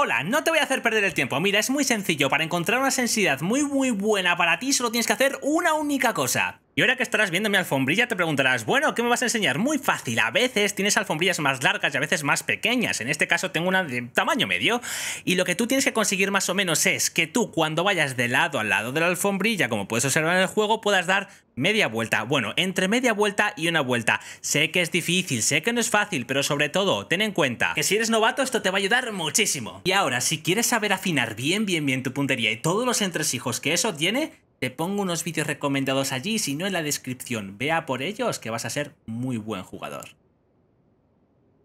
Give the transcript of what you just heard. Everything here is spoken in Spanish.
Hola, no te voy a hacer perder el tiempo. Mira, es muy sencillo. Para encontrar una sensibilidad muy muy buena para ti solo tienes que hacer una única cosa. Y ahora que estarás viendo mi alfombrilla te preguntarás, bueno, ¿qué me vas a enseñar? Muy fácil, a veces tienes alfombrillas más largas y a veces más pequeñas, en este caso tengo una de tamaño medio, y lo que tú tienes que conseguir más o menos es que tú cuando vayas de lado al lado de la alfombrilla, como puedes observar en el juego, puedas dar media vuelta, bueno, entre media vuelta y una vuelta. Sé que es difícil, sé que no es fácil, pero sobre todo, ten en cuenta que si eres novato esto te va a ayudar muchísimo. Y ahora, si quieres saber afinar bien, bien, bien tu puntería y todos los entresijos que eso tiene, te pongo unos vídeos recomendados allí, si no en la descripción. Vea por ellos que vas a ser muy buen jugador.